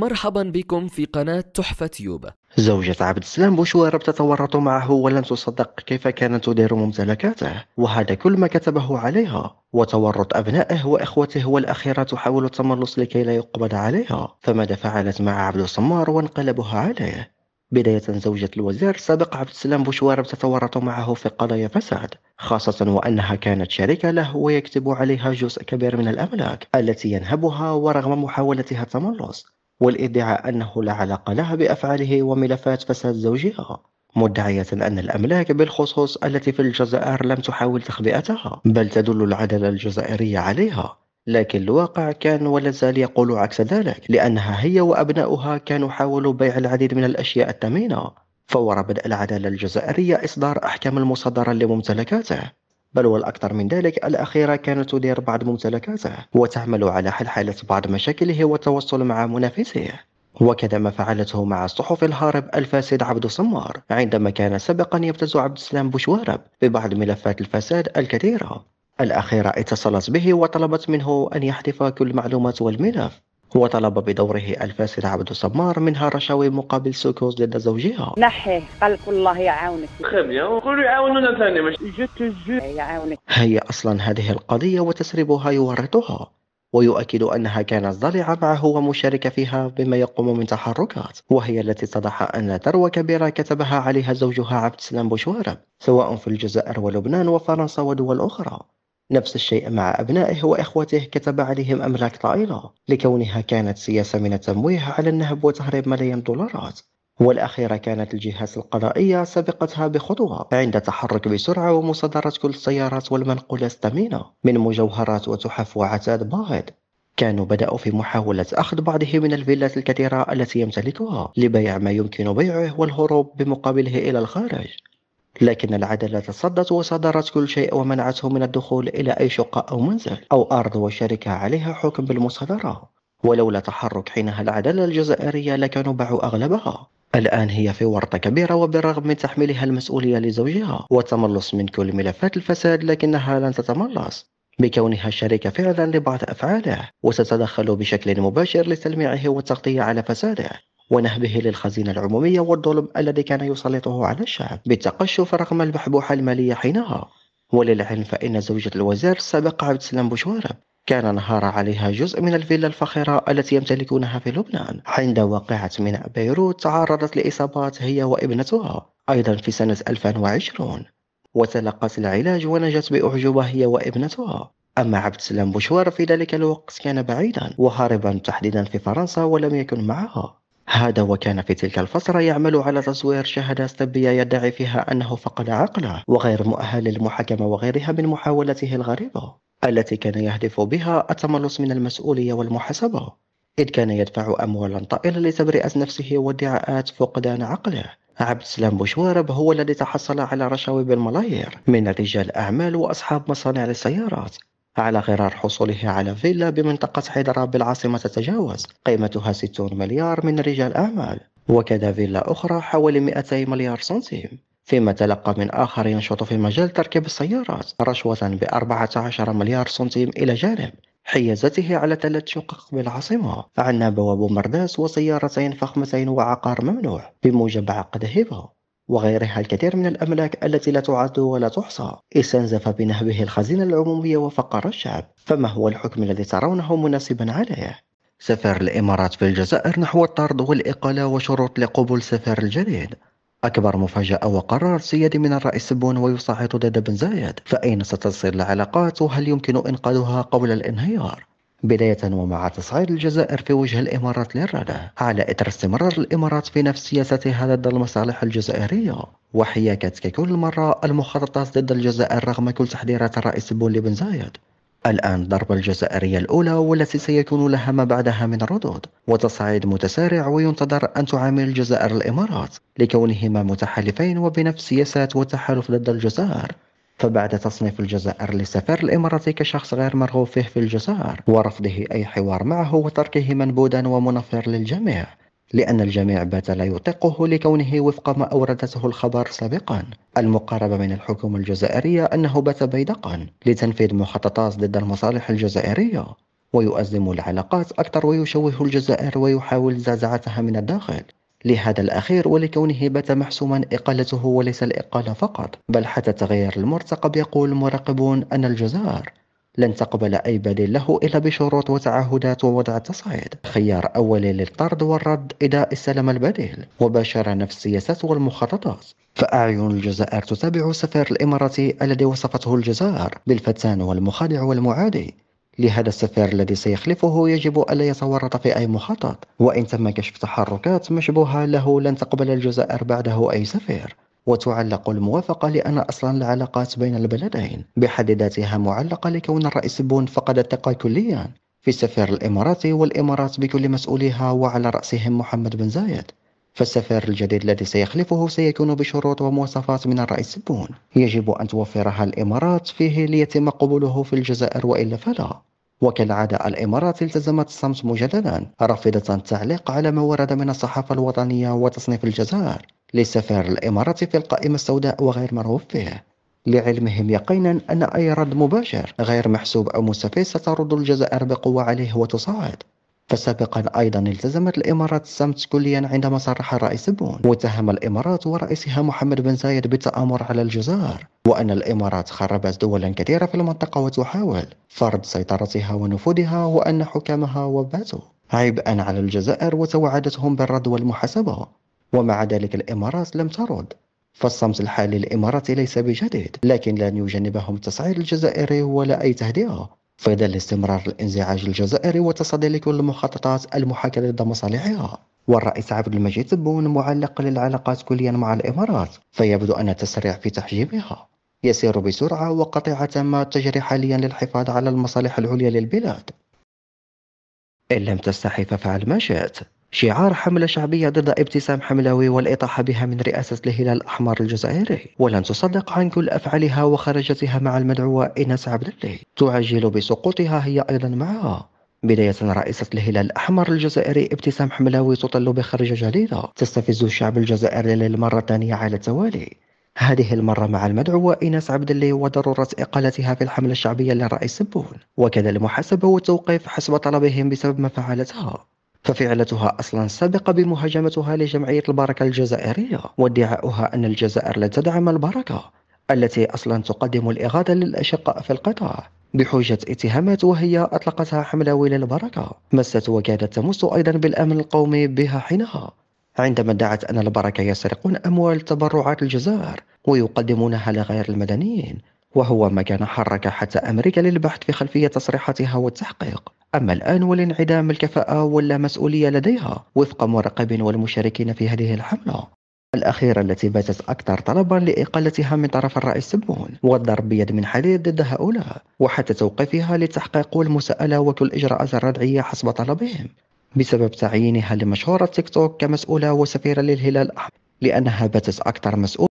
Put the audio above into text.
مرحبا بكم في قناة تحفة يوبا زوجة عبد السلام بوشوارب تتورط معه ولم تصدق كيف كانت تدير ممتلكاته وهذا كل ما كتبه عليها وتورط أبنائه وإخوته والأخيرة تحاول التملص لكي لا يقبض عليها فماذا فعلت مع عبد الصمار وانقلبها عليه بداية زوجة الوزير سابق عبد السلام بوشوارب تتورط معه في قضايا فساد خاصة وأنها كانت شريكة له ويكتب عليها جزء كبير من الأملاك التي ينهبها ورغم محاولتها التملص والادعاء أنه لا علاقة لها بأفعاله وملفات فساد زوجها مدعية أن الأملاك بالخصوص التي في الجزائر لم تحاول تخبئتها بل تدل العدالة الجزائرية عليها لكن الواقع كان ولا زال يقول عكس ذلك لأنها هي وأبناؤها كانوا حاولوا بيع العديد من الأشياء الثمينة فور بدء العدالة الجزائرية إصدار أحكام المصادرة لممتلكاته بل والأكثر من ذلك الأخيرة كانت تدير بعض ممتلكاته وتعمل على حل حالة بعض مشاكله والتواصل مع منافسيه وكذا ما فعلته مع الصحفي الهارب الفاسد عبد الصمار عندما كان سابقا يبتز عبد السلام بوشوارب ببعض ملفات الفساد الكثيرة الأخيرة اتصلت به وطلبت منه أن يحذف كل المعلومات والملف وطلب بدوره الفاسد عبد الصمار منها رشاوي مقابل سوكوز ضد زوجها نحيه قال والله يعاونك خبيه وقولوا يعاونونا ثاني مش جت جت يعاونك هي اصلا هذه القضيه وتسريبها يورطها ويؤكد أنها كانت ضالعه معه ومشاركة فيها بما يقوم من تحركات وهي التي اتضح أن ثروة كبيرة كتبها عليها زوجها عبد السلام بوشوارب سواء في الجزائر ولبنان وفرنسا ودول أخرى نفس الشيء مع أبنائه وإخوته كتب عليهم أملاك طائلة لكونها كانت سياسة من التمويه على النهب وتهريب ملايين الدولارات والأخيرة كانت الجهات القضائية سبقتها بخطوة عند التحرك بسرعة ومصادرة كل السيارات والمنقولات الثمينة من مجوهرات وتحف وعتاد باهظ كانوا بدأوا في محاولة أخذ بعضه من الفيلات الكثيرة التي يمتلكها لبيع ما يمكن بيعه والهروب بمقابله إلى الخارج لكن العدالة تصدت وصدرت كل شيء ومنعته من الدخول إلى أي شقة أو منزل أو أرض وشركة عليها حكم بالمصادرة ولولا تحرك حينها العدالة الجزائرية لكانوا باعوا أغلبها الآن هي في ورطة كبيرة وبالرغم من تحميلها المسؤولية لزوجها والتملص من كل ملفات الفساد لكنها لن تتملص بكونها شريكة فعلا لبعض أفعاله وستتدخل بشكل مباشر لتلميعه والتغطية على فساده ونهبه للخزينة العمومية والظلم الذي كان يسلطه على الشعب بالتقشف رغم البحبوحة المالية حينها وللعلم فإن زوجة الوزير السابق عبد السلام بوشوارب كان نهار عليها جزء من الفيلا الفخرة التي يمتلكونها في لبنان عند واقعة ميناء بيروت تعرضت لإصابات هي وابنتها أيضا في سنة 2020 وتلقت العلاج ونجت بأعجوبة هي وابنتها أما عبد السلام بوشوار في ذلك الوقت كان بعيدا وهاربا تحديدا في فرنسا ولم يكن معها هذا وكان في تلك الفترة يعمل على تصوير شهادات طبية يدعي فيها أنه فقد عقله وغير مؤهل للمحاكمة وغيرها من محاولته الغريبة التي كان يهدف بها التملص من المسؤولية والمحاسبة إذ كان يدفع أموالا طائلة لتبرئة نفسه وادعاءات فقدان عقله عبد السلام بوشوارب هو الذي تحصل على رشاوي بالملايير من رجال أعمال وأصحاب مصانع للسيارات على غرار حصوله على فيلا بمنطقة حيدرا بالعاصمة تتجاوز قيمتها 60 مليار من رجال أعمال وكذا فيلا أخرى حوالي 200 مليار سنتيم فيما تلقى من آخر ينشط في مجال تركيب السيارات رشوة ب 14 مليار سنتيم إلى جانب حيازته على ثلاث شقق بالعاصمة عنا بواب مرداس وسيارتين فخمتين وعقار ممنوع بموجب عقد هبه وغيرها الكثير من الأملاك التي لا تعد ولا تحصى استنزف بنهبه الخزينة العمومية وفقر الشعب فما هو الحكم الذي ترونه مناسبا عليه؟ سفر الإمارات في الجزائر نحو الطرد والإقالة وشروط لقبول سفير الجديد أكبر مفاجأة وقرار سيادي من الرئيس بون ويصعد ضد بن زايد فأين ستصل العلاقات وهل يمكن إنقاذها قبل الانهيار؟ بداية ومع تصعيد الجزائر في وجه الإمارات للردع على إثر استمرار الإمارات في نفس سياستها ضد المصالح الجزائرية وحياكة ككل مرة المخططات ضد الجزائر رغم كل تحذيرات الرئيس بولي بن زايد الآن الضربة الجزائرية الأولى والتي سيكون لها ما بعدها من ردود وتصعيد متسارع وينتظر أن تعامل الجزائر الإمارات لكونهما متحالفين وبنفس سياسات وتحالف ضد الجزائر فبعد تصنيف الجزائر للسفير الإماراتي كشخص غير مرغوب فيه في الجزائر ورفضه أي حوار معه وتركه منبودا ومنفر للجميع لأن الجميع بات لا يطيقه لكونه وفق ما أوردته الخبر سابقا المقاربة من الحكومة الجزائرية أنه بات بيدقا لتنفيذ مخططات ضد المصالح الجزائرية ويؤزم العلاقات أكثر ويشوه الجزائر ويحاول زعزعتها من الداخل لهذا الأخير ولكونه بات محسوما إقالته وليس الإقالة فقط بل حتى تغير المرتقب يقول المراقبون أن الجزائر لن تقبل أي بديل له إلا بشروط وتعهدات ووضع تصعيد خيار أولي للطرد والرد إذا استلم البديل وباشر نفس السياسات والمخططات فأعين الجزائر تتابع سفير الإماراتي الذي وصفته الجزائر بالفتان والمخادع والمعادي لهذا السفير الذي سيخلفه يجب ألا يتورط في أي مخطط وإن تم كشف تحركات مشبوهة له لن تقبل الجزائر بعده أي سفير وتعلق الموافقة لأن أصلا العلاقات بين البلدين بحد ذاتها معلقة لكون الرئيس بون فقد الثقة كليا في السفير الإماراتي والإمارات بكل مسؤوليها وعلى رأسهم محمد بن زايد فالسفير الجديد الذي سيخلفه سيكون بشروط ومواصفات من الرئيس بون يجب أن توفرها الإمارات فيه ليتم قبوله في الجزائر وإلا فلا وكالعادة الإمارات التزمت الصمت مجددا رافضة التعليق على ما ورد من الصحافة الوطنية وتصنيف الجزائر لسفير الإمارات في القائمة السوداء وغير مرغوب فيه لعلمهم يقينا أن أي رد مباشر غير محسوب أو مستفز سترد الجزائر بقوة عليه وتصاعد فسابقا أيضا التزمت الإمارات الصمت كليا عندما صرح الرئيس بون واتهم الإمارات ورئيسها محمد بن زايد بالتآمر على الجزائر وأن الإمارات خربت دولا كثيرة في المنطقة وتحاول فرض سيطرتها ونفوذها وأن حكامها وباتوا عبئا على الجزائر وتوعدتهم بالرد والمحاسبة ومع ذلك الإمارات لم ترد فالصمت الحالي الإماراتي ليس بجديد لكن لن يجنبهم التصعيد الجزائري ولا أي تهدئة في ظل استمرار الانزعاج الجزائري وتصدي لكل المخططات المحاكاة ضد مصالحها والرئيس عبد المجيد تبون معلق للعلاقات كليا مع الامارات فيبدو ان التسريع في تحجيمها يسير بسرعة وقطيعة تم تجري حاليا للحفاظ على المصالح العليا للبلاد إن لم تستحي فافعل ما شئت شعار حملة شعبية ضد ابتسام حملاوي والإطاحة بها من رئاسة الهلال الأحمر الجزائري ولن تصدق عن كل أفعالها وخرجتها مع المدعوة إنس عبد الله تعجل بسقوطها هي أيضا معها بداية رئيسة الهلال الأحمر الجزائري ابتسام حملاوي تطل بخرجة جديدة تستفز الشعب الجزائري للمرة الثانية على التوالي هذه المرة مع المدعوة إيناس عبد الله وضرورة إقالتها في الحملة الشعبية للرئيس سبون وكذا المحاسبة والتوقيف حسب طلبهم بسبب ما فعلتها ففعلتها أصلا سبق بمهاجمتها لجمعية البركة الجزائرية وادعاؤها أن الجزائر لا تدعم البركة التي أصلا تقدم الإغاثة للأشقاء في القطاع بحجة اتهامات وهي أطلقتها حملة البركة مست وكادت تمس أيضا بالأمن القومي بها حينها عندما ادعت أن البركة يسرقون أموال تبرعات الجزائر ويقدمونها لغير المدنيين وهو ما كان حرك حتى أمريكا للبحث في خلفية تصريحاتها والتحقيق أما الآن والانعدام الكفاءة ولا مسؤولية لديها وفق مراقبين والمشاركين في هذه الحملة الأخيرة التي باتت أكثر طلبا لإقالتها من طرف الرئيس سبون والضرب بيد من حديد ضد هؤلاء وحتى توقيفها للتحقيق والمساءلة وكل الإجراءات الردعية حسب طلبهم بسبب تعيينها لمشهورة تيك توك كمسؤولة وسفيرة للهلال الأحمر لأنها باتت أكثر مسؤولة